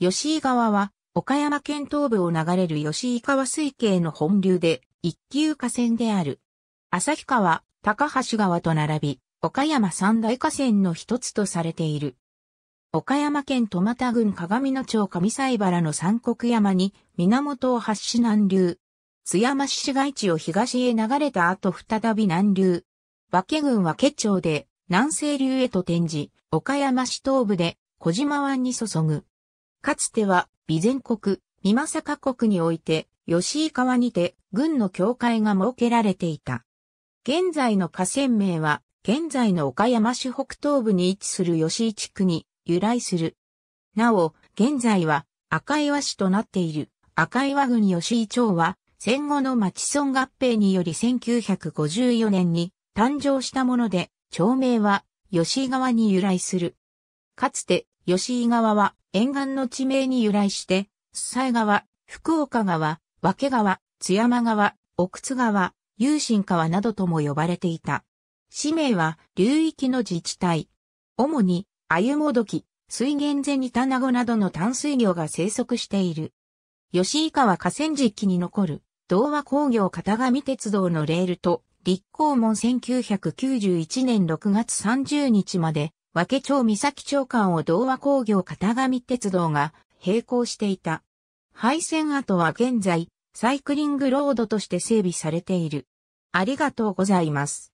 吉井川は、岡山県東部を流れる吉井川水系の本流で、一級河川である。旭川、高橋川と並び、岡山三大河川の一つとされている。岡山県戸又郡鏡野町上西原の三国山に、源を発し南流。津山市市街地を東へ流れた後再び南流。和気郡は家町で、南西流へと転じ、岡山市東部で小島湾に注ぐ。かつては、備前国、美政国において、吉井川にて、軍の教会が設けられていた。現在の河川名は、現在の岡山市北東部に位置する吉井地区に由来する。なお、現在は赤岩市となっている赤岩郡吉井町は戦後の町村合併により1954年に誕生したもので、町名は吉井川に由来する。かつて、吉井川は沿岸の地名に由来して、須西川、福岡川、分川、津山川、奥津川、有心川などとも呼ばれていた。氏名は流域の自治体。主に、鮎もどき、水源ゼニタナゴなどの淡水魚が生息している。吉井川河川敷に残る、童話工業片上鉄道のレールと、立候門1991年6月30日まで和気町三崎町間を同和工業型上鉄道が並行していた。廃線跡は現在、サイクリングロードとして整備されている。ありがとうございます。